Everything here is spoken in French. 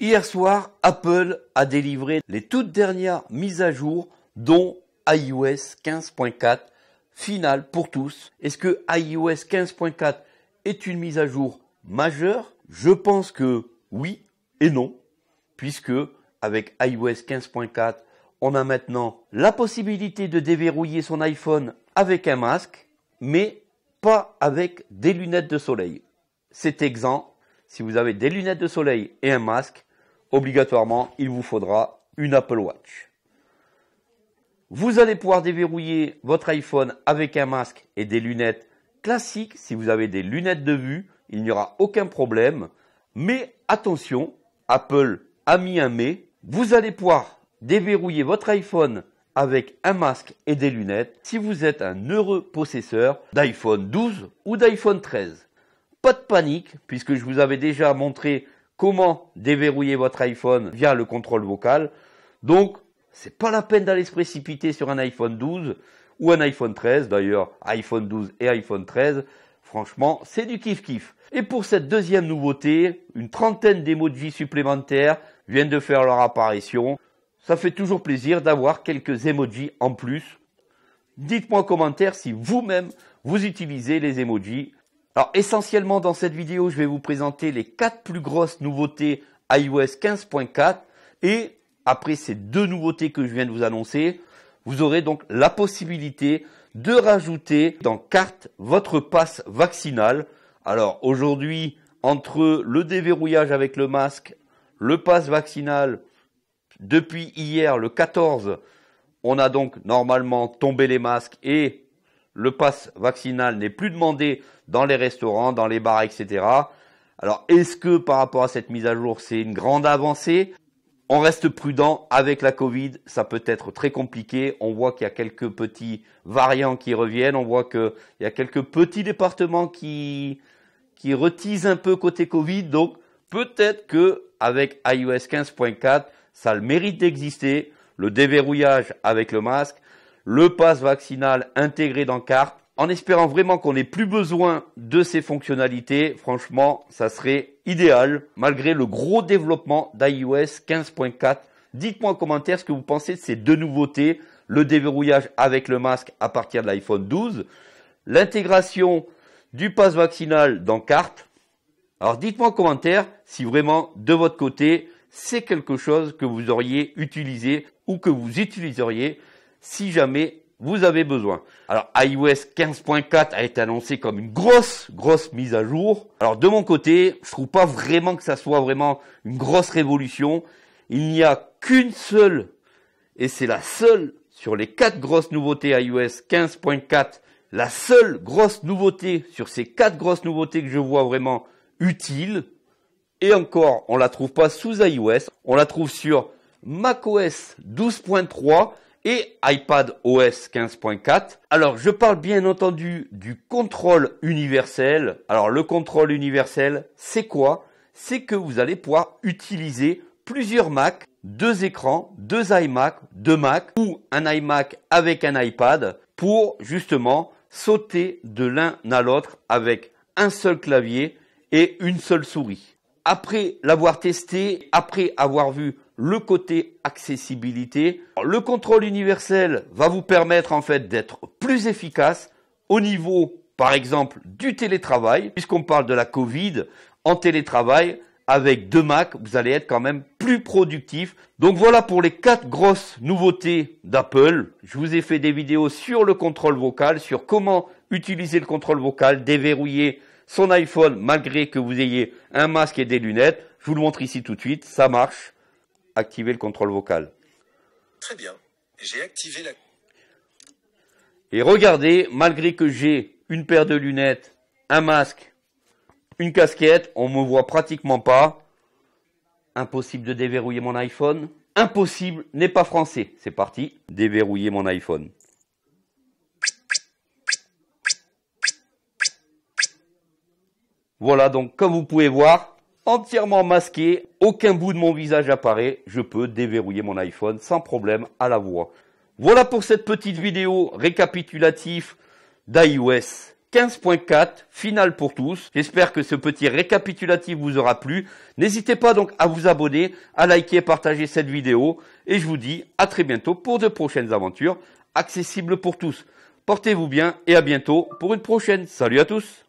Hier soir, Apple a délivré les toutes dernières mises à jour, dont iOS 15.4, finale pour tous. Est-ce que iOS 15.4 est une mise à jour majeure Je pense que oui et non, puisque avec iOS 15.4, on a maintenant la possibilité de déverrouiller son iPhone avec un masque, mais pas avec des lunettes de soleil. C'est exempt. Si vous avez des lunettes de soleil et un masque, obligatoirement, il vous faudra une Apple Watch. Vous allez pouvoir déverrouiller votre iPhone avec un masque et des lunettes classiques. Si vous avez des lunettes de vue, il n'y aura aucun problème. Mais attention, Apple a mis un mais. Vous allez pouvoir déverrouiller votre iPhone avec un masque et des lunettes si vous êtes un heureux possesseur d'iPhone 12 ou d'iPhone 13. Pas de panique, puisque je vous avais déjà montré comment déverrouiller votre iPhone via le contrôle vocal. Donc, c'est pas la peine d'aller se précipiter sur un iPhone 12 ou un iPhone 13. D'ailleurs, iPhone 12 et iPhone 13, franchement, c'est du kiff kiff. Et pour cette deuxième nouveauté, une trentaine d'émojis supplémentaires viennent de faire leur apparition. Ça fait toujours plaisir d'avoir quelques emojis en plus. Dites-moi en commentaire si vous-même vous utilisez les emojis alors essentiellement dans cette vidéo, je vais vous présenter les quatre plus grosses nouveautés iOS 15.4 et après ces deux nouveautés que je viens de vous annoncer, vous aurez donc la possibilité de rajouter dans carte votre passe vaccinal. Alors aujourd'hui, entre le déverrouillage avec le masque, le passe vaccinal, depuis hier le 14, on a donc normalement tombé les masques et le pass vaccinal n'est plus demandé dans les restaurants, dans les bars, etc. Alors est-ce que par rapport à cette mise à jour, c'est une grande avancée on reste prudent avec la Covid, ça peut être très compliqué. On voit qu'il y a quelques petits variants qui reviennent, on voit qu'il y a quelques petits départements qui qui retisent un peu côté Covid. Donc peut-être que avec iOS 15.4, ça le mérite d'exister. Le déverrouillage avec le masque, le pass vaccinal intégré dans carte. En espérant vraiment qu'on n'ait plus besoin de ces fonctionnalités, franchement, ça serait idéal, malgré le gros développement d'iOS 15.4. Dites-moi en commentaire ce que vous pensez de ces deux nouveautés, le déverrouillage avec le masque à partir de l'iPhone 12, l'intégration du pass vaccinal dans carte. Alors dites-moi en commentaire si vraiment de votre côté c'est quelque chose que vous auriez utilisé ou que vous utiliseriez si jamais vous avez besoin. Alors iOS 15.4 a été annoncé comme une grosse, grosse mise à jour. Alors de mon côté, je trouve pas vraiment que ça soit vraiment une grosse révolution. Il n'y a qu'une seule, et c'est la seule sur les quatre grosses nouveautés iOS 15.4, la seule grosse nouveauté sur ces quatre grosses nouveautés que je vois vraiment utile. Et encore, on la trouve pas sous iOS, on la trouve sur macOS 12.3 et iPad OS 15.4. Alors je parle bien entendu du contrôle universel. Alors le contrôle universel, c'est quoi C'est que vous allez pouvoir utiliser plusieurs Mac, deux écrans, deux iMac, deux Mac ou un iMac avec un iPad pour justement sauter de l'un à l'autre avec un seul clavier et une seule souris. Après l'avoir testé, après avoir vu le côté accessibilité. Le contrôle universel va vous permettre en fait d'être plus efficace au niveau par exemple du télétravail, puisqu'on parle de la Covid, en télétravail, avec deux Mac, vous allez être quand même plus productif. Donc voilà pour les quatre grosses nouveautés d'Apple. Je vous ai fait des vidéos sur le contrôle vocal, sur comment utiliser le contrôle vocal, déverrouiller son iPhone malgré que vous ayez un masque et des lunettes. Je vous le montre ici tout de suite, ça marche activer le contrôle vocal. Très bien, j'ai activé la... Et regardez, malgré que j'ai une paire de lunettes, un masque, une casquette, on me voit pratiquement pas. Impossible de déverrouiller mon iPhone. Impossible n'est pas français. C'est parti, déverrouiller mon iPhone. Voilà, donc comme vous pouvez voir, entièrement masqué, aucun bout de mon visage apparaît, je peux déverrouiller mon iPhone sans problème à la voix. Voilà pour cette petite vidéo récapitulative d'iOS 15.4, finale pour tous. J'espère que ce petit récapitulatif vous aura plu. N'hésitez pas donc à vous abonner, à liker et partager cette vidéo. Et je vous dis à très bientôt pour de prochaines aventures accessibles pour tous. Portez-vous bien et à bientôt pour une prochaine. Salut à tous